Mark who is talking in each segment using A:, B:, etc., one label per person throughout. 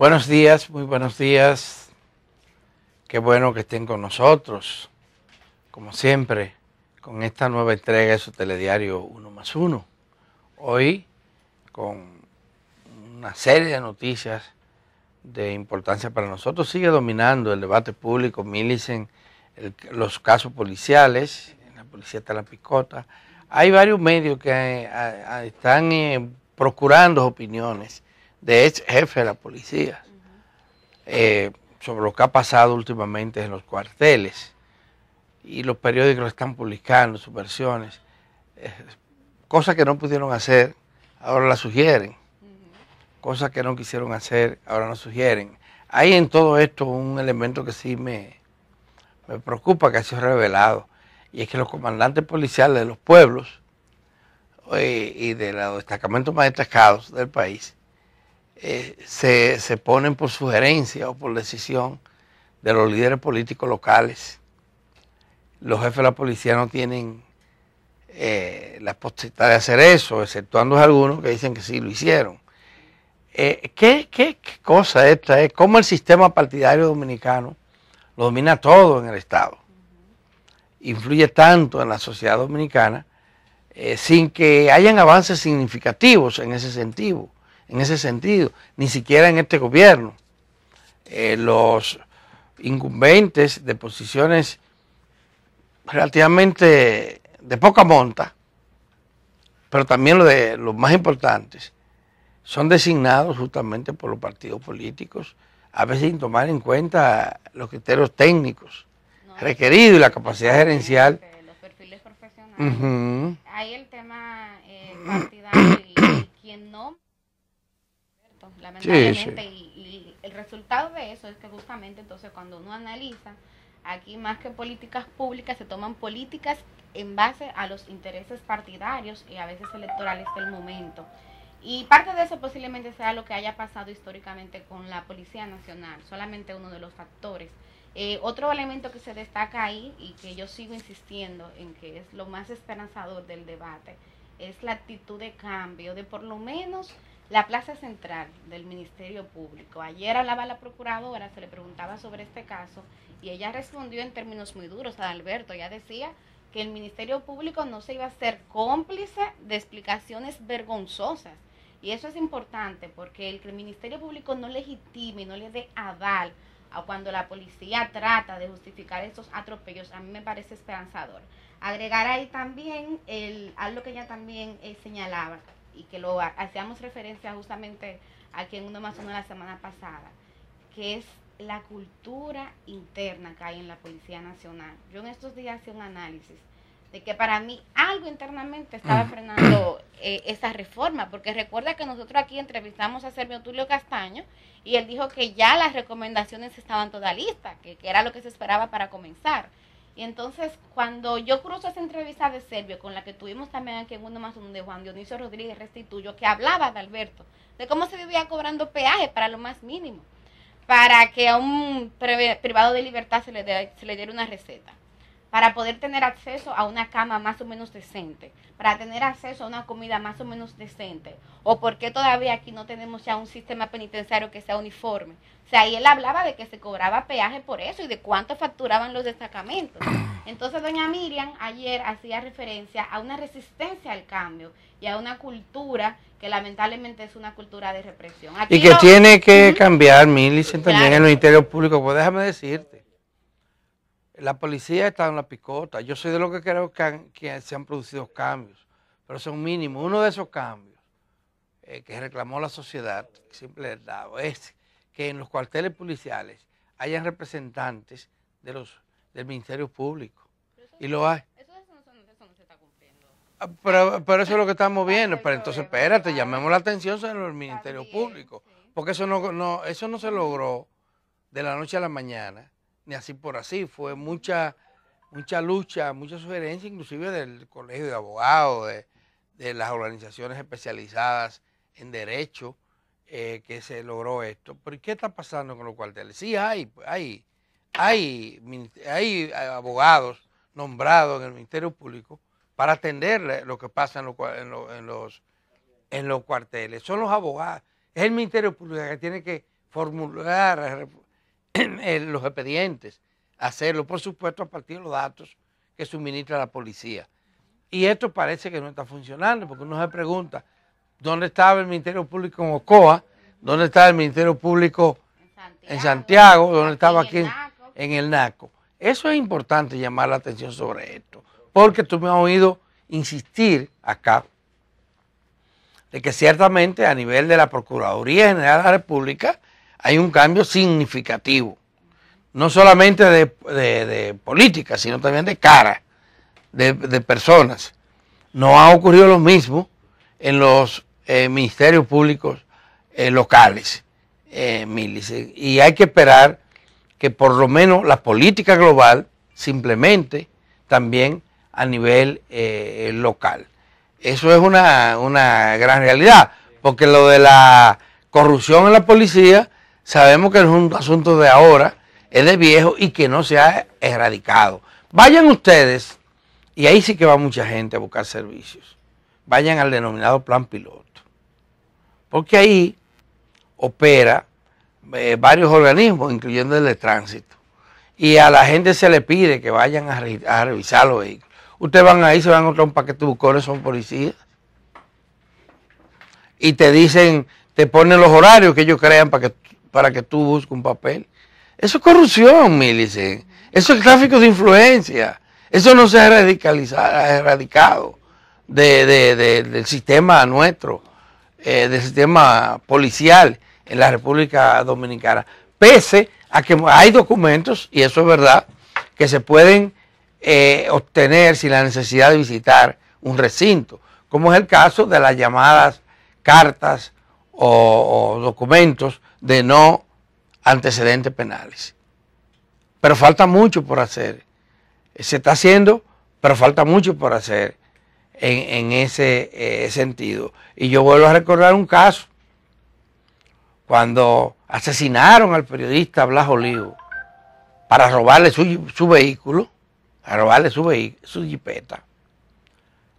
A: Buenos días, muy buenos días. Qué bueno que estén con nosotros, como siempre, con esta nueva entrega de su telediario Uno más Uno. Hoy con una serie de noticias de importancia para nosotros. Sigue dominando el debate público, milicen los casos policiales, la policía está la picota. Hay varios medios que eh, están eh, procurando opiniones de ex jefe de la policía, eh, sobre lo que ha pasado últimamente en los cuarteles. Y los periódicos están publicando sus versiones. Eh, cosas que no pudieron hacer, ahora las sugieren. Cosas que no quisieron hacer, ahora las sugieren. Hay en todo esto un elemento que sí me, me preocupa, que ha sido revelado, y es que los comandantes policiales de los pueblos eh, y de los destacamentos más destacados del país eh, se, ponen por sugerencia o por decisión de los líderes políticos locales. Los jefes de la policía no tienen eh, la posibilidad de hacer eso, exceptuando algunos que dicen que sí lo hicieron. Eh, ¿qué, qué, qué, cosa esta es? ¿Cómo el sistema partidario dominicano lo domina todo en el Estado? Influye tanto en la sociedad dominicana sin que hayan avances significativos en ese sentido en ese sentido, ni siquiera en este gobierno. Eh, los incumbentes de posiciones relativamente de poca monta, pero también lo de, los más importantes, son designados justamente por los partidos políticos, a veces sin tomar en cuenta los criterios técnicos requeridos y la capacidad gerencial. Los perfiles profesionales. Hay el tema eh, partidario
B: y quien no lamentablemente. Y, el resultado de eso es que justamente entonces cuando uno analiza, aquí más que políticas públicas se toman políticas en base a los intereses partidarios y a veces electorales del momento. Y parte de eso posiblemente sea lo que haya pasado históricamente con la Policía Nacional, solamente uno de los factores. Eh, otro elemento que se destaca ahí y que yo sigo insistiendo en que es lo más esperanzador del debate es la actitud de cambio, de por lo menos la plaza central del Ministerio Público. Ayer hablaba la procuradora, se le preguntaba sobre este caso y ella respondió en términos muy duros a Alberto. Ella decía que el Ministerio Público no se iba a ser cómplice de explicaciones vergonzosas. Y eso es importante porque el que el Ministerio Público no legitime, no le dé aval a cuando la policía trata de justificar estos atropellos. A mí me parece esperanzador. Agregar ahí también el, algo que ella también eh, señalaba y que lo hacíamos referencia justamente aquí en uno más uno la semana pasada, que es la cultura interna que hay en la Policía Nacional. Yo en estos días hice un análisis de que para mí algo internamente estaba ah. frenando eh, esa reforma, porque recuerda que nosotros aquí entrevistamos a Servio Tulio Castaño y él dijo que ya las recomendaciones estaban todas listas, que era lo que se esperaba para comenzar. Y entonces, cuando yo cruzo esa entrevista de Servio, con la que tuvimos también aquí en uno más uno de Juan Dionisio Rodríguez Restituyo, que hablaba de Alberto, de cómo se vivía cobrando peaje para lo más mínimo, para que a un privado de libertad se le, se le diera una receta para poder tener acceso a una cama más o menos decente, para tener acceso a una comida más o menos decente, o por qué todavía aquí no tenemos ya un sistema penitenciario que sea uniforme. O sea, ahí él hablaba de que se cobraba peaje por eso y de cuánto facturaban los destacamentos. Entonces, doña Miriam ayer hacía referencia a una resistencia al cambio y a una cultura que lamentablemente es una cultura de represión. y que tiene que
A: cambiar cambiar, ciento también en el ministerio público Pues déjame decirte la policía está en la picota. Yo soy de los que creo que, se han producido cambios, pero son mínimos. Uno de esos cambios eh, que reclamó la sociedad, simple dado, es que en los cuarteles policiales hayan representantes de los, del Ministerio Público. y lo hay. Eso, no se está cumpliendo. Ah, pero, eso es lo que estamos viendo. Pero entonces, espérate, llamemos la atención sobre el Ministerio Público. Porque eso no, eso no se logró de la noche a la mañana ni así por así. Fue mucha, mucha lucha, mucha sugerencia, inclusive del Colegio de Abogados, de, las organizaciones especializadas en derecho, eh, que se logró esto. ¿Pero qué está pasando con los cuarteles? Sí, hay, hay, hay, hay eh, abogados nombrados en el Ministerio Público para atender lo que pasa en los, en los, en los, en los cuarteles. Son los abogados. Es el Ministerio Público que tiene que formular los expedientes, hacerlo, por supuesto, a partir de los datos que suministra la policía. Y esto parece que no está funcionando, porque uno se pregunta, ¿dónde estaba el Ministerio Público en Ocoa? ¿Dónde estaba el Ministerio Público en Santiago? ¿Dónde estaba aquí en el NACO? Eso es importante llamar la atención sobre esto, porque tú me has oído insistir acá de que ciertamente a nivel de la Procuraduría General de la República hay un cambio significativo, no solamente de, política, sino también de cara, de, personas. No ha ocurrido lo mismo en los eh, ministerios públicos eh, locales, eh, y hay que esperar que por lo menos la política global simplemente también a nivel eh, local. Eso es una, gran realidad, porque lo de la corrupción en la policía Sabemos que es un asunto de ahora, es de viejo y que no se ha erradicado. Vayan ustedes, y ahí sí que va mucha gente a buscar servicios, vayan al denominado plan piloto, porque ahí opera eh, varios organismos, incluyendo el de tránsito, y a la gente se le pide que vayan a, revisar los vehículos. Ustedes van ahí, se van a encontrar un paquete de bucones, son policías, y te dicen, te ponen los horarios que ellos crean para que para que tú busques un papel. Eso es corrupción, Milice. Eso es tráfico de influencia. Eso no se ha erradicado del sistema nuestro, eh, del sistema policial en la República Dominicana. Pese a que hay documentos, y eso es verdad, que se pueden eh, obtener sin la necesidad de visitar un recinto, como es el caso de las llamadas cartas o documentos de no antecedentes penales. Pero falta mucho por hacer. Eh, se está haciendo, pero falta mucho por hacer en, ese eh, sentido. Y yo vuelvo a recordar un caso, cuando asesinaron al periodista Blas Olivo para robarle su, vehículo, para robarle su, su jipeta.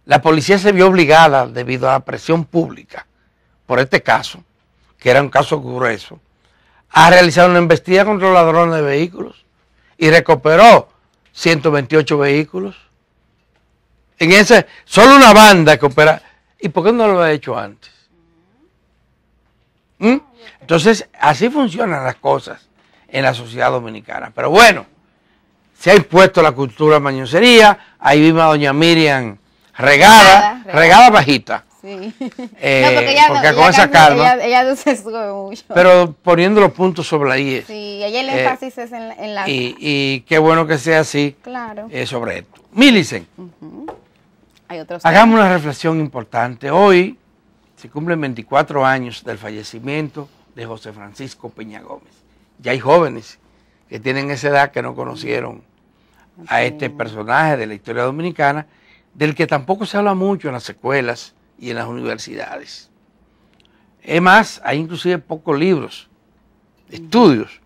A: La policía se vio obligada, debido a la presión pública por este caso, que era un caso grueso, ha realizado una investigación contra los ladrones de vehículos y recuperó 128 vehículos. En ese, solo una banda que opera. ¿Y por qué no lo ha hecho antes? ¿Mm? Entonces, así funcionan las cosas en la sociedad dominicana. Pero bueno, se ha impuesto la cultura mañancería, Ahí vimos a doña Miriam regada, regada bajita. Sí. Eh, porque con esa calma.
B: Ella, se sube mucho. Pero
A: poniendo los puntos sobre la eh, Sí, ella el eh, énfasis es en, en la. Y, y, qué bueno que sea así.
B: Claro. sobre
A: esto. Milicen. Hagamos una reflexión importante. Hoy se cumplen 24 años del fallecimiento de José Francisco Peña Gómez. Ya hay jóvenes que tienen esa edad que no conocieron a este personaje de la historia dominicana, del que tampoco se habla mucho en las secuelas y en las universidades. Es más, hay inclusive pocos libros, estudios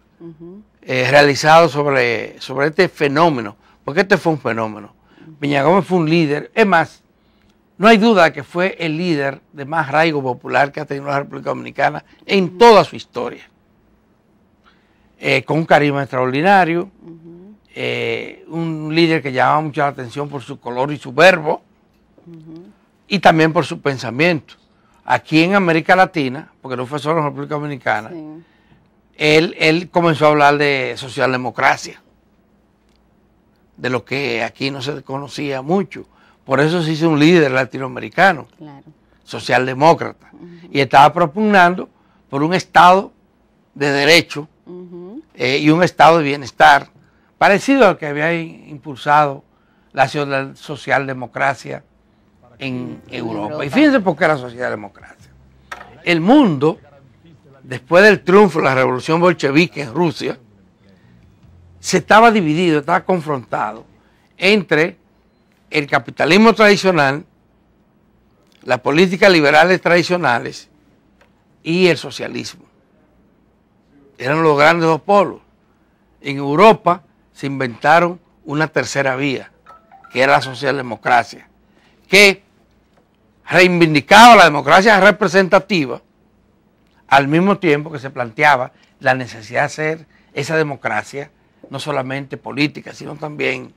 A: eh, realizados sobre, sobre este fenómeno, porque este fue un fenómeno. Peña fue un líder, es más, no hay duda que fue el líder de más arraigo popular que ha tenido la República Dominicana en toda su historia. Eh, con un carisma extraordinario, eh, un líder que llamaba mucho la atención por su color y su verbo, y también por su pensamiento. Aquí en América Latina, porque no fue solo en República Dominicana, él, él comenzó a hablar de socialdemocracia, de lo que aquí no se conocía mucho. Por eso se hizo un líder latinoamericano, socialdemócrata, y estaba propugnando por un Estado de derecho eh, y un Estado de bienestar, parecido al que había impulsado la socialdemocracia en Europa. Y fíjense por qué la democracia El mundo, después del triunfo de la revolución bolchevique en Rusia, se estaba dividido, estaba confrontado entre el capitalismo tradicional, las políticas liberales tradicionales y el socialismo. Eran los grandes dos polos. En Europa se inventaron una tercera vía, que era la socialdemocracia, que reivindicaba la democracia representativa al mismo tiempo que se planteaba la necesidad de hacer esa democracia no solamente política, sino también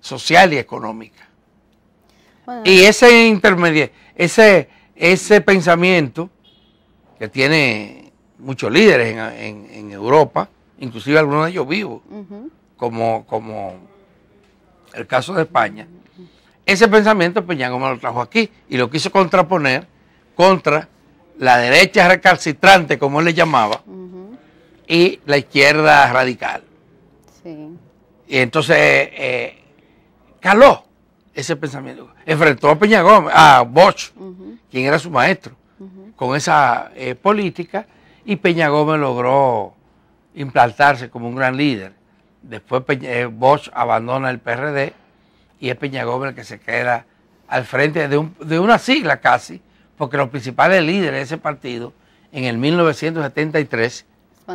A: social y económica. Y ese intermedio, ese, ese pensamiento que tiene muchos líderes en, Europa, inclusive algunos de ellos vivos, como, como el caso de España, ese pensamiento Peña pues, Gómez lo trajo aquí y lo quiso contraponer contra la derecha recalcitrante, como él le llamaba, y la izquierda radical. Sí. Y entonces eh, caló ese pensamiento. Enfrentó a Peña Gómez, a Bosch, quien era su maestro, con esa eh, política, y Peña Gómez logró implantarse como un gran líder. Después eh, Bosch abandona el PRD y es Peña Gómez el que se queda al frente de, una sigla casi, porque los principales líderes de ese partido en el 1973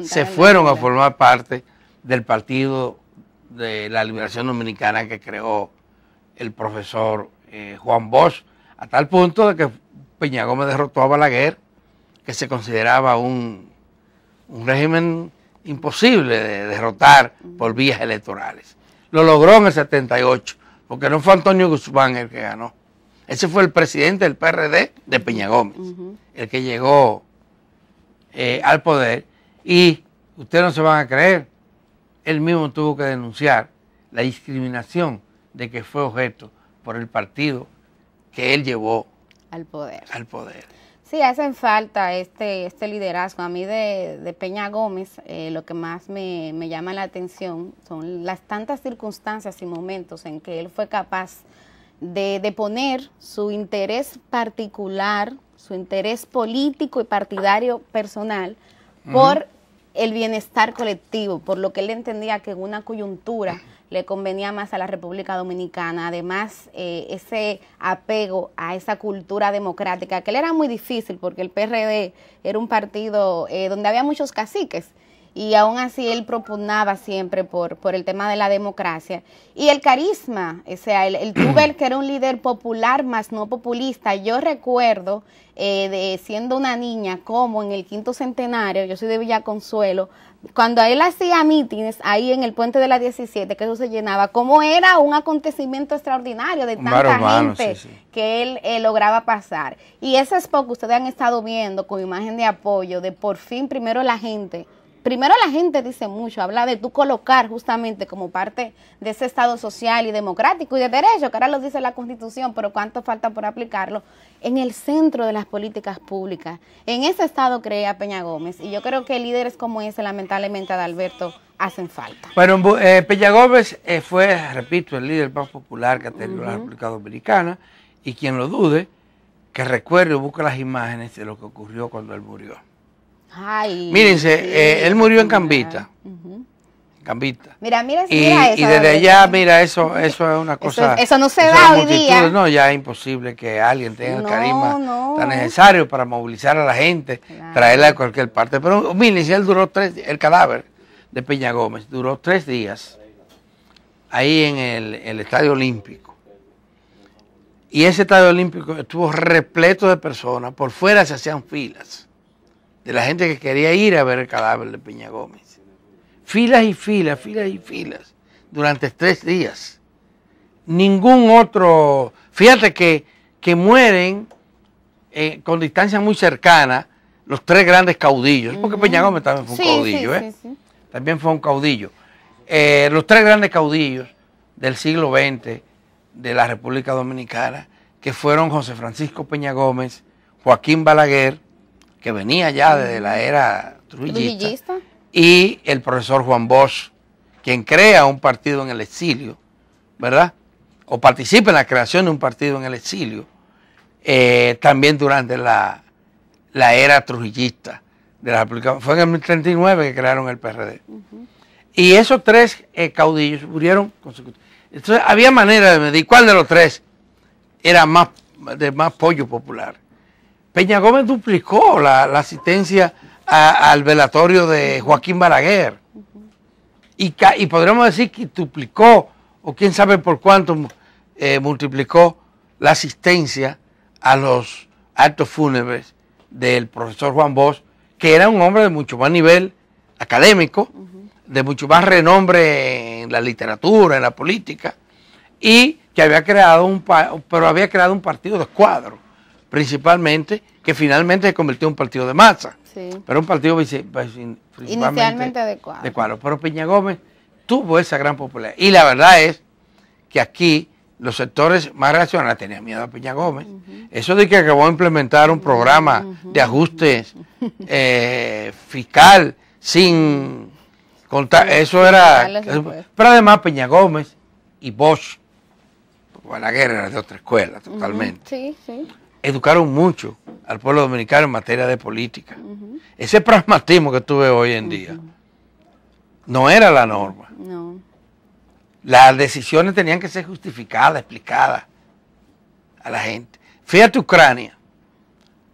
B: se fueron a
A: formar parte del Partido de la Liberación Dominicana que creó el profesor eh, Juan Bosch, a tal punto de que Peña Gómez derrotó a Balaguer, que se consideraba un, un régimen imposible de derrotar por vías electorales. Lo logró en el 78, porque no fue Antonio Guzmán el que ganó. Ese fue el presidente del PRD de Peña Gómez, el que llegó eh, al poder. Y ustedes no se van a creer, él mismo tuvo que denunciar la discriminación de que fue objeto por el partido que él llevó al poder. Al poder.
B: Sí, hacen falta este, este liderazgo. A mí de, Peña Gómez eh, lo que más me, llama la atención son las tantas circunstancias y momentos en que él fue capaz de, de poner su interés particular, su interés político y partidario personal por el bienestar colectivo, por lo que él entendía que en una coyuntura le convenía más a la República Dominicana, además eh, ese apego a esa cultura democrática, que le era muy difícil porque el PRD era un partido eh, donde había muchos caciques y aún así él propugnaba siempre por, por el tema de la democracia. Y el carisma, o sea, el, el que era un líder popular más no populista, yo recuerdo eh, de siendo una niña como en el quinto centenario, yo soy de Villa Consuelo, cuando él hacía mítines ahí en el puente de la 17, que eso se llenaba, como era un acontecimiento extraordinario de tanta gente que él lograba pasar. Y esas spot ustedes han estado viendo con imagen de apoyo, de por fin primero la gente primero la gente dice mucho, habla de tú colocar justamente como parte de ese Estado social y democrático y de derecho, que ahora lo dice la Constitución, pero cuánto falta por aplicarlo, en el centro de las políticas públicas. En ese Estado creía Peña Gómez y yo creo que líderes como ese, lamentablemente, Adalberto, hacen falta.
A: Bueno, eh, Peña Gómez eh, fue, repito, el líder más popular que ha tenido la República Dominicana y quien lo dude, que recuerde o busque las imágenes de lo que ocurrió cuando él murió.
B: Mírense, eh, él
A: murió en Cambita. Cambita. Mira, mira, y, y desde allá, mira, eso, eso es una cosa. Eso, no
B: se da hoy No,
A: ya es imposible que alguien tenga el carisma tan necesario para movilizar a la gente, traerla de cualquier parte. Pero mírense, él duró tres, el cadáver de Peña Gómez duró tres días ahí en el Estadio Olímpico. Y ese Estadio Olímpico estuvo repleto de personas, por fuera se hacían filas de la gente que quería ir a ver el cadáver de Peña Gómez. Filas y filas, filas y filas, durante tres días. Ningún otro, fíjate que, que mueren eh, con distancia muy cercana los tres grandes caudillos, porque Peña Gómez ¿eh? también fue un caudillo, ¿eh? también fue un caudillo. los tres grandes caudillos del siglo XX de la República Dominicana, que fueron José Francisco Peña Gómez, Joaquín Balaguer que venía ya desde la era trujillista, y el profesor Juan Bosch, quien crea un partido en el exilio, ¿verdad? O participa en la creación de un partido en el exilio, eh, también durante la, era trujillista de la República. Fue en el 1039 que crearon el PRD. Y esos tres eh, caudillos murieron consecutivos Entonces había manera de medir cuál de los tres era más de más pollo popular. Peña Gómez duplicó la, asistencia al velatorio de Joaquín Balaguer. y, podríamos decir que duplicó, o quién sabe por cuánto, eh, multiplicó la asistencia a los actos fúnebres del profesor Juan Bosch, que era un hombre de mucho más nivel académico, de mucho más renombre en la literatura, en la política, y que había creado un, pero había creado un partido de cuadros principalmente, que finalmente se convirtió en un partido de masa. Pero un partido pues, Inicialmente
B: adecuado.
A: Pero Peña Gómez tuvo esa gran popularidad. Y la verdad es que aquí los sectores más reaccionados tenían miedo a Peña Gómez. Eso de que acabó de implementar un programa de ajustes eh, fiscal sin contar, eso era... pero además Peña Gómez y Bosch, la guerra era de otra escuela totalmente. Sí, sí educaron mucho al pueblo dominicano en materia de política. Ese pragmatismo que tuve hoy en día no era la norma. Las decisiones tenían que ser justificadas, explicadas a la gente. Fíjate Ucrania.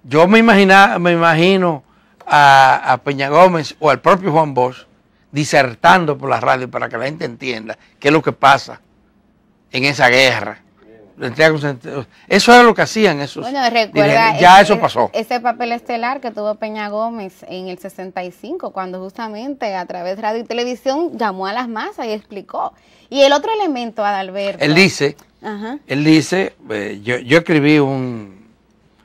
A: Yo me, imagina, me imagino a, a, Peña Gómez o al propio Juan Bosch disertando por la radio para que la gente entienda qué es lo que pasa en esa guerra eso era lo que hacían esos. Bueno, recuerda, ya eso pasó.
B: Ese papel estelar que tuvo Peña Gómez en el 65, cuando justamente a través de radio y televisión llamó a las masas y explicó. Y el otro elemento, Adalberto. Él
A: dice, él dice, eh, yo, yo escribí un,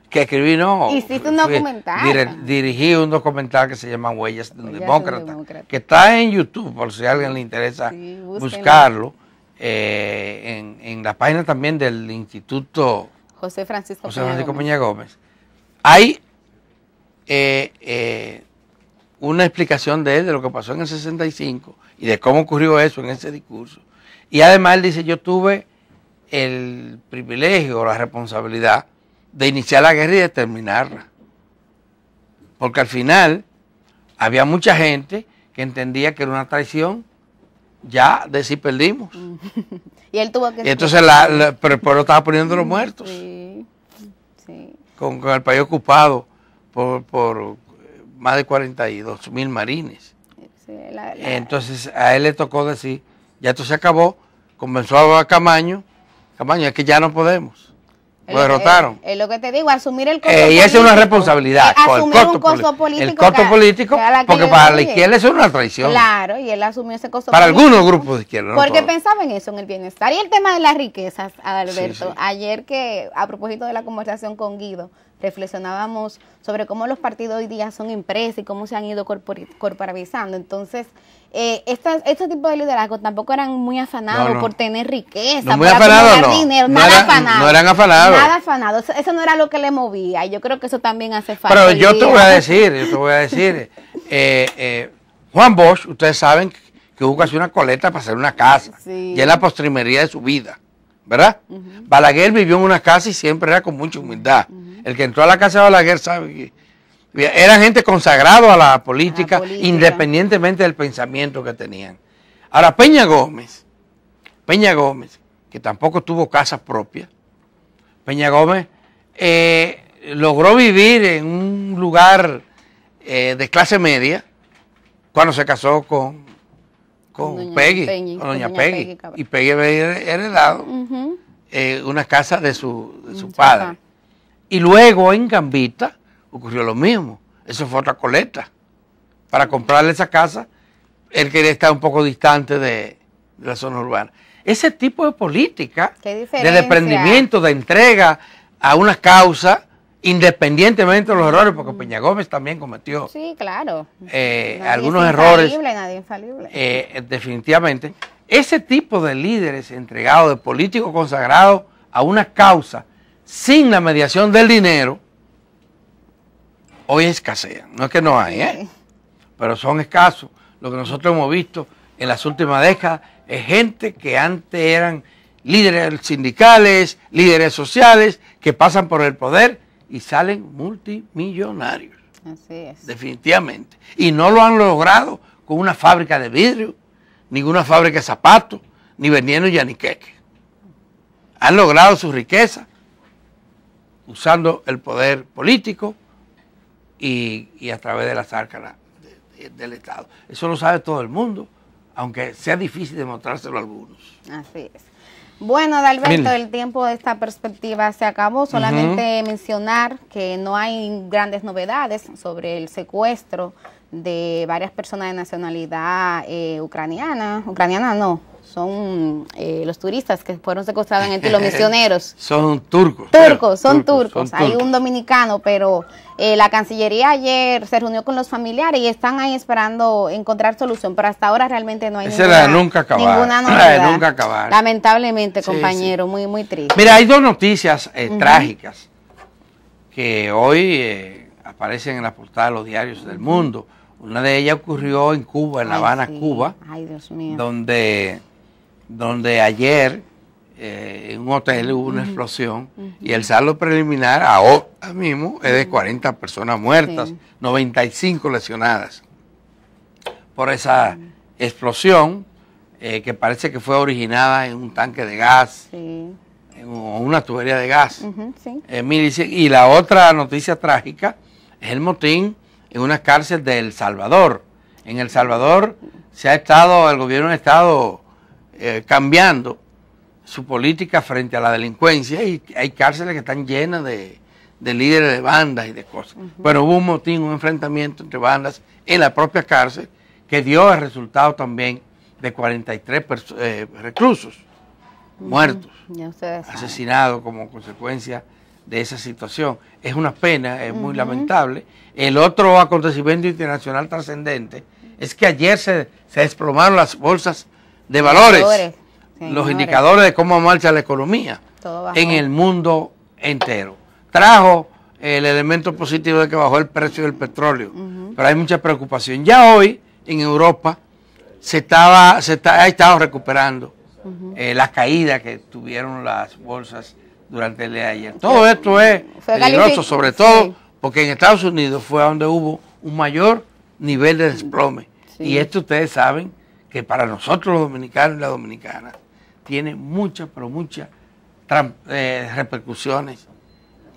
A: que escribí no. Hiciste un documental. dirigí un documental que se llama Huellas de Demócrata, que está en YouTube, por si a alguien le interesa
B: buscarlo
A: eh, en, la página también del Instituto
B: José Francisco, Peña,
A: Gómez. hay eh, eh, una explicación de él de lo que pasó en el 65 y de cómo ocurrió eso en ese discurso. Y además dice, yo tuve el privilegio o la responsabilidad de iniciar la guerra y de terminarla. Porque al final había mucha gente que entendía que era una traición ya de sí perdimos.
B: y él tuvo que... entonces la,
A: pero el pueblo estaba poniendo los muertos. Sí, Con, el país ocupado por, por más de 42 mil marines. Sí, entonces a él le tocó decir, ya esto se acabó, comenzó a Camaño, Camaño, es que ya no podemos. Lo derrotaron.
B: Es, lo que te digo, asumir el costo eh, Y esa es una
A: responsabilidad. Eh, asumir un costo político. El costo político, porque para la izquierda es una traición.
B: Claro, y él asumió ese costo Para algunos grupos de izquierda. porque pensaba en eso, en el bienestar. Y el tema de las riquezas, Alberto. Ayer que, a propósito de la conversación con Guido, reflexionábamos sobre cómo los partidos hoy día son impresos y cómo se han ido corporalizando. Entonces, eh, estas, este tipo de liderazgo tampoco eran muy afanados por tener riqueza, por dinero, nada afanado. No eran afanados. Nada Eso, no era lo que le movía. Yo creo que eso también hace falta. Pero yo te voy a decir,
A: yo te voy a decir, Juan Bosch, ustedes saben que busca hacer una coleta para hacer una casa. Y es la postrimería de su vida. ¿verdad? Balaguer vivió en una casa y siempre era con mucha humildad. El que entró a la casa de Balaguer sabe era gente consagrado a la política, independientemente del pensamiento que tenían. Ahora, Peña Gómez, Peña Gómez, que tampoco tuvo casa propia, Peña Gómez eh, logró vivir en un lugar eh, de clase media cuando se casó con con, Peggy, con doña, Peggy. y Peggy había heredado eh, una casa de su, su padre. Y luego en Gambita ocurrió lo mismo. Eso fue otra coleta. Para comprarle esa casa, él quería estar un poco distante de, la zona urbana. Ese tipo de política,
B: de desprendimiento,
A: de entrega a una causa, independientemente de los errores, porque Peña Gómez también cometió algunos errores. definitivamente. Ese tipo de líderes entregados, de políticos consagrados a una causa, sin la mediación del dinero, hoy escasean. No es que no hay, ¿eh? pero son escasos. Lo que nosotros hemos visto en las últimas décadas es gente que antes eran líderes sindicales, líderes sociales, que pasan por el poder y salen multimillonarios.
B: Así es.
A: Definitivamente. Y no lo han logrado con una fábrica de vidrio, ninguna fábrica de zapatos, ni vendiendo yaniqueque. Han logrado su riqueza usando el poder político y, a través de las arcas del Estado. Eso lo sabe todo el mundo, aunque sea difícil demostrárselo a algunos. Así es.
B: Bueno, Adalberto, el tiempo de esta perspectiva se acabó. Solamente mencionar que no hay grandes novedades sobre el secuestro de varias personas de nacionalidad eh, ucraniana, ucraniana no, son eh, los turistas que fueron secuestrados en los misioneros.
A: son turcos. Turcos, son turcos. Hay un
B: dominicano, pero eh, la Cancillería ayer se reunió con los familiares y están ahí esperando encontrar solución, pero hasta ahora realmente no hay ninguna, nunca acabar. ninguna novedad. nunca Lamentablemente, compañero, muy muy triste. Mira,
A: hay dos noticias eh, trágicas que hoy aparecen en la portada de los diarios del mundo. Una de ellas ocurrió en Cuba, en La Habana, Cuba,
B: Ay, Dios mío.
A: donde donde ayer eh, en un hotel hubo una explosión y el saldo preliminar ahora mismo es de 40 personas muertas, 95 lesionadas por esa explosión eh, que parece que fue originada en un tanque de gas.
B: o
A: una tubería de gas. Sí. Eh, y la otra noticia trágica es el motín en una cárcel de El Salvador. En El Salvador se ha estado, el gobierno ha estado eh, cambiando su política frente a la delincuencia y hay cárceles que están llenas de, líderes de bandas y de cosas. Pero Bueno, hubo un motín, un enfrentamiento entre bandas en la propia cárcel que dio el resultado también de 43 eh, reclusos muertos, asesinados como consecuencia de esa situación. Es una pena, es muy lamentable. El otro acontecimiento internacional trascendente es que ayer se, se desplomaron las bolsas de valores, los indicadores de cómo marcha la economía en el mundo entero. Trajo el elemento positivo de que bajó el precio del petróleo, pero hay mucha preocupación. Ya hoy en Europa se estaba, se está, ha estado recuperando eh, las caídas que tuvieron las bolsas durante el día de ayer. Todo esto es peligroso, sobre todo porque en Estados Unidos fue donde hubo un mayor nivel de desplome. Y esto ustedes saben que para nosotros los dominicanos y las dominicanas tiene muchas, pero muchas eh, repercusiones,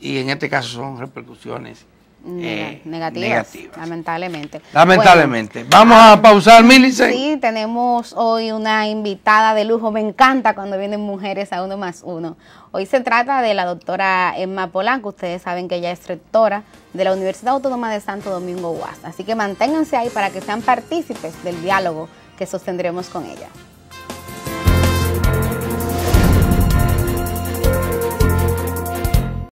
A: y en este caso son repercusiones
B: eh, negativas, lamentablemente. Lamentablemente. Vamos a pausar, Milice. Sí, tenemos hoy una invitada de lujo. Me encanta cuando vienen mujeres a uno más uno. Hoy se trata de la doctora Emma Polanco. Ustedes saben que ella es rectora de la Universidad Autónoma de Santo Domingo UAS. Así que manténganse ahí para que sean partícipes del diálogo que sostendremos con ella.